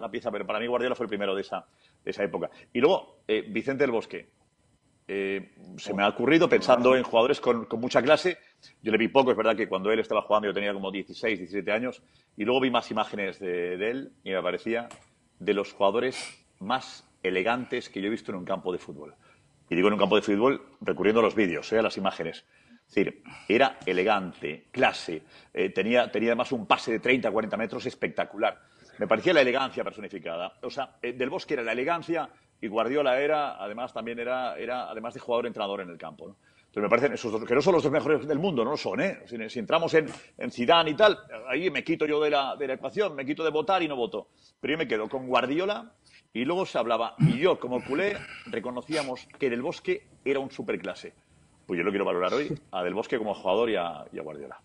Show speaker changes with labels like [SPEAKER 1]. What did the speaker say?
[SPEAKER 1] la pieza, pero para mí Guardiola fue el primero de esa, de esa época. Y luego, eh, Vicente del Bosque. Eh, se me ha ocurrido pensando en jugadores con, mucha clase. Yo le vi poco, es verdad que cuando él estaba jugando yo tenía como 16, 17 años, y luego vi más imágenes de, él y me parecía de los jugadores más elegantes que yo he visto en un campo de fútbol. Y digo en un campo de fútbol recurriendo a los vídeos, ¿eh? a las imágenes. Es decir, era elegante, clase, eh, tenía, tenía además un pase de 30, 40 metros espectacular. Me parecía la elegancia personificada. O sea, eh, Del Bosque era la elegancia y Guardiola era, además, también era, era además de jugador entrenador en el campo. Entonces me parecen esos dos, que no son los dos mejores del mundo, no lo son, ¿eh? Si, entramos en, en Zidane y tal, ahí me quito yo de la, de la ecuación, me quito de votar y no voto. Pero yo me quedo con Guardiola y luego se hablaba, y yo como culé reconocíamos que Del Bosque era un superclase pues yo lo quiero valorar hoy a Del Bosque como jugador y a, y a Guardiola.